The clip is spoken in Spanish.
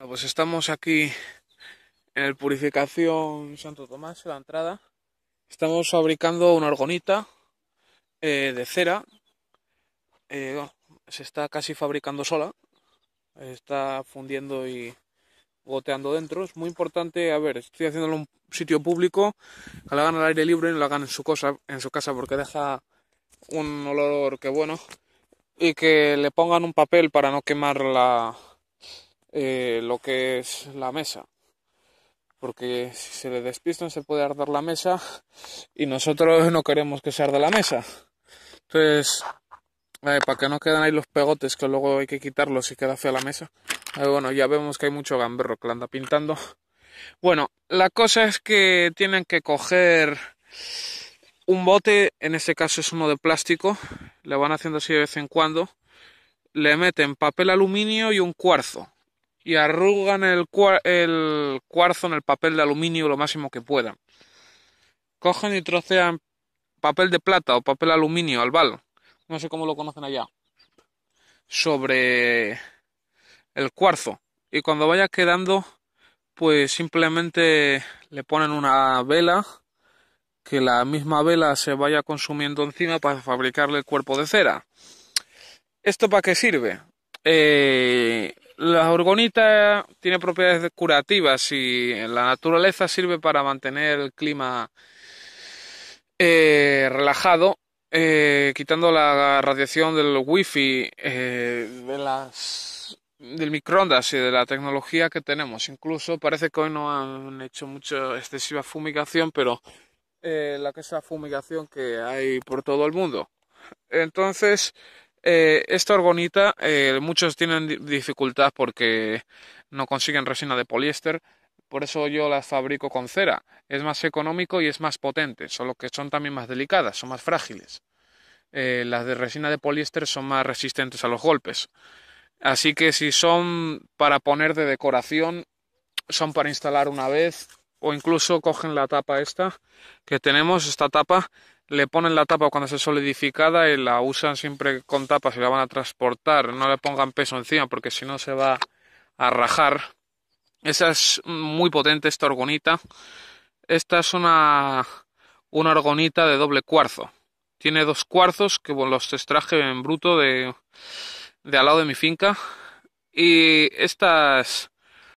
Pues estamos aquí en el Purificación Santo Tomás, en la entrada. Estamos fabricando una argonita eh, de cera. Eh, se está casi fabricando sola. Está fundiendo y goteando dentro. Es muy importante, a ver, estoy haciéndolo en un sitio público, que lo hagan al aire libre y lo hagan en su, en su casa porque deja un olor que bueno. Y que le pongan un papel para no quemar la, eh, lo que es la mesa. Porque si se le despistan se puede arder la mesa y nosotros no queremos que se arde la mesa. Entonces, eh, para que no queden ahí los pegotes que luego hay que quitarlos y queda fea la mesa. Eh, bueno, ya vemos que hay mucho gamberro que la anda pintando. Bueno, la cosa es que tienen que coger un bote, en este caso es uno de plástico, le van haciendo así de vez en cuando, le meten papel aluminio y un cuarzo y arrugan el, cuarzo en el papel de aluminio lo máximo que puedan. Cogen y trocean papel de plata o papel aluminio, al bal. no sé cómo lo conocen allá, sobre el cuarzo. Y cuando vaya quedando, pues simplemente le ponen una vela, que la misma vela se vaya consumiendo encima para fabricarle el cuerpo de cera. ¿Esto para qué sirve? Eh, la orgonita tiene propiedades curativas y la naturaleza sirve para mantener el clima eh, relajado, eh, quitando la radiación del wifi, eh, de las, del microondas y de la tecnología que tenemos. Incluso parece que hoy no han hecho mucha excesiva fumigación, pero la que es la fumigación que hay por todo el mundo. Entonces, eh, esta orgonita eh, muchos tienen dificultad porque no consiguen resina de poliéster, por eso yo las fabrico con cera. Es más económico y es más potente, solo que son también más delicadas, son más frágiles. Eh, las de resina de poliéster son más resistentes a los golpes. Así que si son para poner de decoración, son para instalar una vez o incluso cogen la tapa esta que tenemos, esta tapa, le ponen la tapa cuando esté solidificada y la usan siempre con tapas y la van a transportar. No le pongan peso encima porque si no se va a rajar. Esa es muy potente, esta orgonita. Esta es una, una orgonita de doble cuarzo. Tiene dos cuarzos que los extraje en bruto de, de al lado de mi finca. Y estas